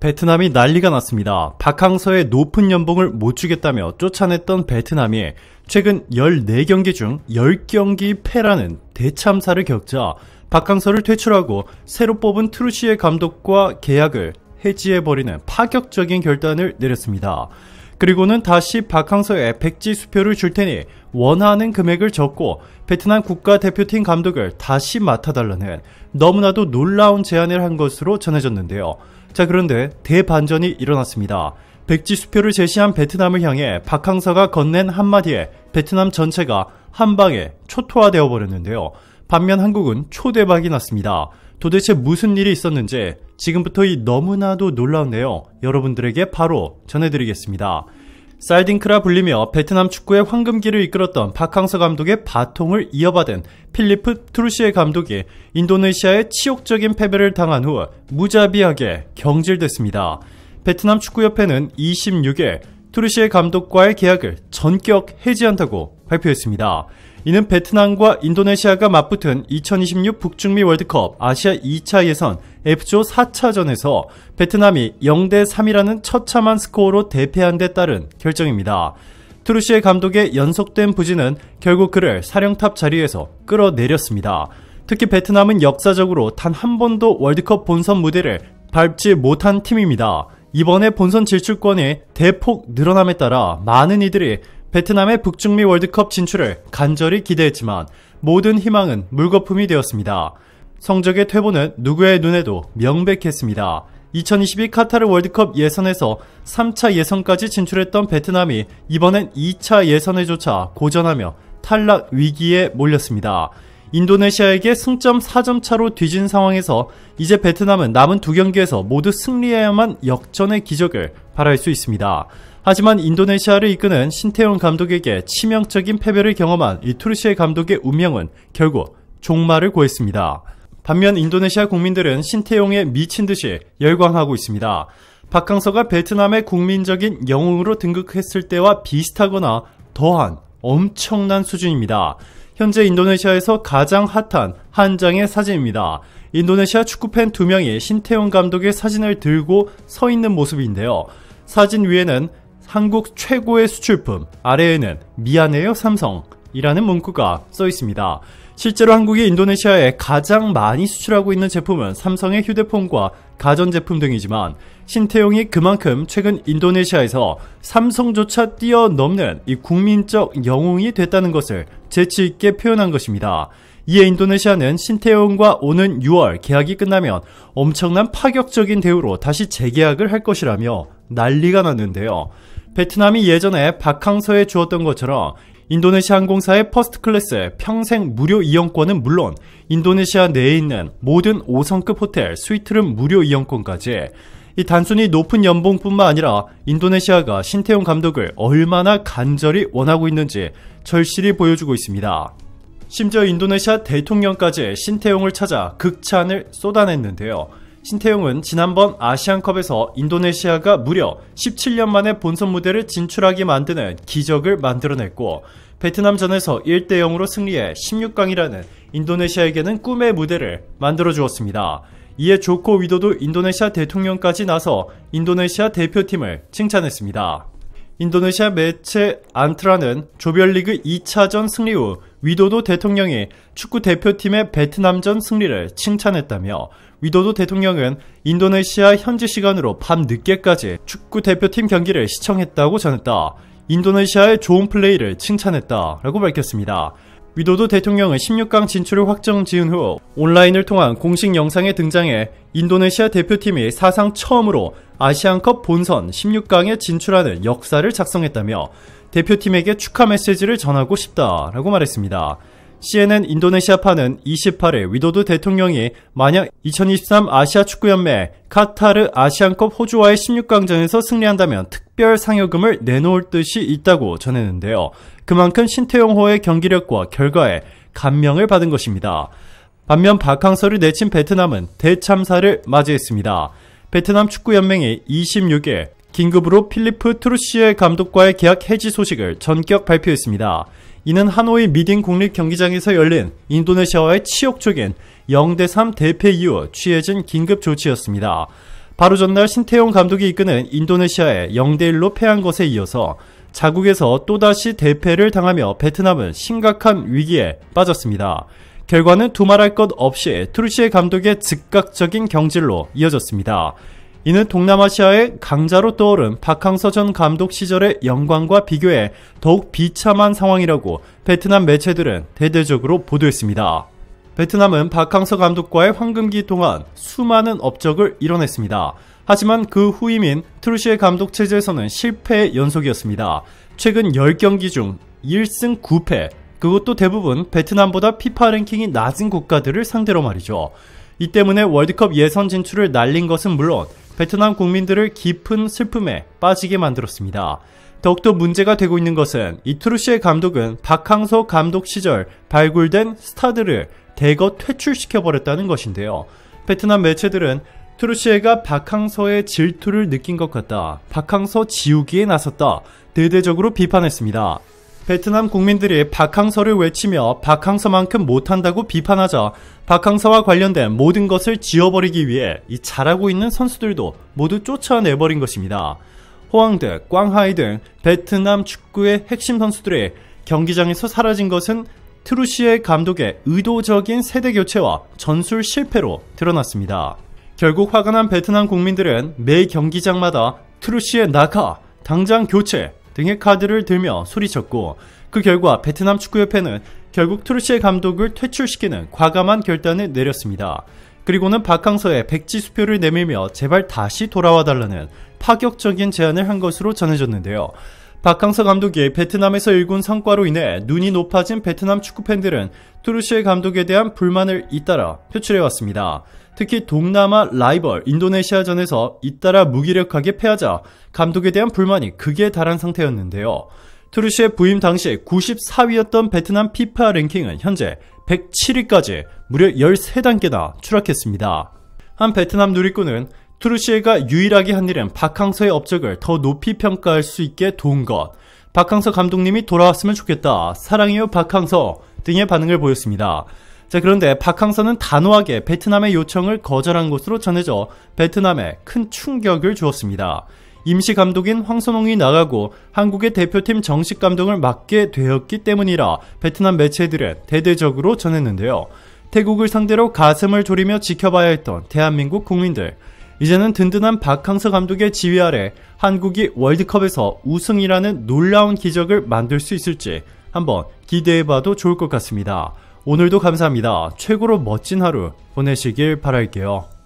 베트남이 난리가 났습니다. 박항서의 높은 연봉을 못 주겠다며 쫓아냈던 베트남이 최근 14경기 중 10경기 패라는 대참사를 겪자 박항서를 퇴출하고 새로 뽑은 트루시의 감독과 계약을 해지해버리는 파격적인 결단을 내렸습니다. 그리고는 다시 박항서의 백지 수표를 줄 테니 원하는 금액을 적고 베트남 국가대표팀 감독을 다시 맡아달라는 너무나도 놀라운 제안을 한 것으로 전해졌는데요. 자 그런데 대반전이 일어났습니다. 백지 수표를 제시한 베트남을 향해 박항서가 건넨 한마디에 베트남 전체가 한방에 초토화되어 버렸는데요. 반면 한국은 초대박이 났습니다. 도대체 무슨 일이 있었는지 지금부터 이 너무나도 놀라운데요. 여러분들에게 바로 전해드리겠습니다. 사이딩크라 불리며 베트남 축구의 황금기를 이끌었던 박항서 감독의 바통을 이어받은 필리프 트루시의 감독이 인도네시아에 치욕적인 패배를 당한 후 무자비하게 경질됐습니다. 베트남 축구협회는 26일 트루시의 감독과의 계약을 전격 해지한다고 발표했습니다. 이는 베트남과 인도네시아가 맞붙은 2026 북중미 월드컵 아시아 2차 예선 F조 4차전에서 베트남이 0대 3이라는 처참한 스코어로 대패한 데 따른 결정입니다. 트루시의 감독의 연속된 부진은 결국 그를 사령탑 자리에서 끌어내렸습니다. 특히 베트남은 역사적으로 단 한 번도 월드컵 본선 무대를 밟지 못한 팀입니다. 이번에 본선 질주권이 대폭 늘어남에 따라 많은 이들이 베트남의 북중미 월드컵 진출을 간절히 기대했지만 모든 희망은 물거품이 되었습니다. 성적의 퇴보는 누구의 눈에도 명백했습니다. 2022 카타르 월드컵 예선에서 3차 예선까지 진출했던 베트남이 이번엔 2차 예선에조차 고전하며 탈락 위기에 몰렸습니다. 인도네시아에게 승점 4점 차로 뒤진 상황에서 이제 베트남은 남은 두 경기에서 모두 승리해야만 역전의 기적을 바랄 수 있습니다. 하지만 인도네시아를 이끄는 신태용 감독에게 치명적인 패배를 경험한 이 투르시의 감독의 운명은 결국 종말을 고했습니다. 반면 인도네시아 국민들은 신태용에 미친 듯이 열광하고 있습니다. 박항서가 베트남의 국민적인 영웅으로 등극했을 때와 비슷하거나 더한 엄청난 수준입니다. 현재 인도네시아에서 가장 핫한 한 장의 사진입니다. 인도네시아 축구팬 두 명이 신태용 감독의 사진을 들고 서 있는 모습인데요. 사진 위에는 한국 최고의 수출품, 아래에는 미안해요 삼성, 이라는 문구가 써 있습니다. 실제로 한국이 인도네시아에 가장 많이 수출하고 있는 제품은 삼성의 휴대폰과 가전제품 등이지만 신태용이 그만큼 최근 인도네시아에서 삼성조차 뛰어넘는 이 국민적 영웅이 됐다는 것을 재치있게 표현한 것입니다. 이에 인도네시아는 신태용과 오는 6월 계약이 끝나면 엄청난 파격적인 대우로 다시 재계약을 할 것이라며 난리가 났는데요. 베트남이 예전에 박항서에 주었던 것처럼 인도네시아 항공사의 퍼스트 클래스 평생 무료 이용권은 물론 인도네시아 내에 있는 모든 5성급 호텔 스위트룸 무료 이용권까지 이 단순히 높은 연봉뿐만 아니라 인도네시아가 신태용 감독을 얼마나 간절히 원하고 있는지 절실히 보여주고 있습니다. 심지어 인도네시아 대통령까지 신태용을 찾아 극찬을 쏟아냈는데요. 신태용은 지난번 아시안컵에서 인도네시아가 무려 17년 만에 본선 무대를 진출하게 만드는 기적을 만들어냈고 베트남전에서 1대 0으로 승리해 16강이라는 인도네시아에게는 꿈의 무대를 만들어 주었습니다. 이에 조코 위도도 인도네시아 대통령까지 나서 인도네시아 대표팀을 칭찬했습니다. 인도네시아 매체 안트라는 조별리그 2차전 승리 후 위도도 대통령이 축구 대표팀의 베트남전 승리를 칭찬했다며 위도도 대통령은 인도네시아 현지 시간으로 밤 늦게까지 축구 대표팀 경기를 시청했다고 전했다. 인도네시아의 좋은 플레이를 칭찬했다라고 밝혔습니다. 위도도 대통령은 16강 진출을 확정 지은 후 온라인을 통한 공식 영상에 등장해 인도네시아 대표팀이 사상 처음으로 아시안컵 본선 16강에 진출하는 역사를 작성했다며 대표팀에게 축하 메시지를 전하고 싶다라고 말했습니다. CNN 인도네시아파는 28일 위도드 대통령이 만약 2023 아시아 축구연맹 카타르 아시안컵 호주와의 16강전에서 승리한다면 특별 상여금을 내놓을 뜻이 있다고 전했는데요. 그만큼 신태용호의 경기력과 결과에 감명을 받은 것입니다. 반면 박항서를 내친 베트남은 대참사를 맞이했습니다. 베트남 축구연맹이 26일 긴급으로 필리프 트루시의 감독과의 계약 해지 소식을 전격 발표했습니다. 이는 하노이 미딘 국립 경기장에서 열린 인도네시아와의 치욕적인 0대3 대패 이후 취해진 긴급 조치였습니다. 바로 전날 신태용 감독이 이끄는 인도네시아에 0대1로 패한 것에 이어서 자국에서 또다시 대패를 당하며 베트남은 심각한 위기에 빠졌습니다. 결과는 두말할 것 없이 트루시의 감독의 즉각적인 경질로 이어졌습니다. 이는 동남아시아의 강자로 떠오른 박항서 전 감독 시절의 영광과 비교해 더욱 비참한 상황이라고 베트남 매체들은 대대적으로 보도했습니다. 베트남은 박항서 감독과의 황금기 동안 수많은 업적을 이뤄냈습니다. 하지만 그 후임인 트루시의 감독 체제에서는 실패의 연속이었습니다. 최근 10경기 중 1승 9패, 그것도 대부분 베트남보다 피파 랭킹이 낮은 국가들을 상대로 말이죠. 이 때문에 월드컵 예선 진출을 날린 것은 물론 베트남 국민들을 깊은 슬픔에 빠지게 만들었습니다. 더욱더 문제가 되고 있는 것은 이트루시의 감독은 박항서 감독 시절 발굴된 스타들을 대거 퇴출시켜버렸다는 것인데요. 베트남 매체들은 트루시에가 박항서의 질투를 느낀 것 같다. 박항서 지우기에 나섰다. 대대적으로 비판했습니다. 베트남 국민들이 박항서를 외치며 박항서만큼 못한다고 비판하자 박항서와 관련된 모든 것을 지워버리기 위해 이 잘하고 있는 선수들도 모두 쫓아내버린 것입니다. 호황드, 꽝하이 등 베트남 축구의 핵심 선수들이 경기장에서 사라진 것은 트루시의 감독의 의도적인 세대 교체와 전술 실패로 드러났습니다. 결국 화가 난 베트남 국민들은 매 경기장마다 트루시의 나가, 당장 교체, 등의 카드를 들며 소리쳤고 그 결과 베트남 축구협회는 결국 트루시의 감독을 퇴출시키는 과감한 결단을 내렸습니다. 그리고는 박항서에 백지 수표를 내밀며 제발 다시 돌아와 달라는 파격적인 제안을 한 것으로 전해졌는데요. 박항서 감독이 베트남에서 일군 성과로 인해 눈이 높아진 베트남 축구 팬들은 트루시의 감독에 대한 불만을 잇따라 표출해왔습니다. 특히 동남아 라이벌 인도네시아전에서 잇따라 무기력하게 패하자 감독에 대한 불만이 극에 달한 상태였는데요. 트루시의 부임 당시 94위였던 베트남 피파 랭킹은 현재 107위까지 무려 13단계나 추락했습니다. 한 베트남 누리꾼은 트루시에가 유일하게 한 일은 박항서의 업적을 더 높이 평가할 수 있게 도운 것. 박항서 감독님이 돌아왔으면 좋겠다. 사랑해요 박항서 등의 반응을 보였습니다. 자 그런데 박항서는 단호하게 베트남의 요청을 거절한 것으로 전해져 베트남에 큰 충격을 주었습니다. 임시 감독인 황선홍이 나가고 한국의 대표팀 정식 감독을 맡게 되었기 때문이라 베트남 매체들은 대대적으로 전했는데요. 태국을 상대로 가슴을 졸이며 지켜봐야 했던 대한민국 국민들. 이제는 든든한 박항서 감독의 지휘 아래 한국이 월드컵에서 우승이라는 놀라운 기적을 만들 수 있을지 한번 기대해봐도 좋을 것 같습니다. 오늘도 감사합니다. 최고로 멋진 하루 보내시길 바랄게요.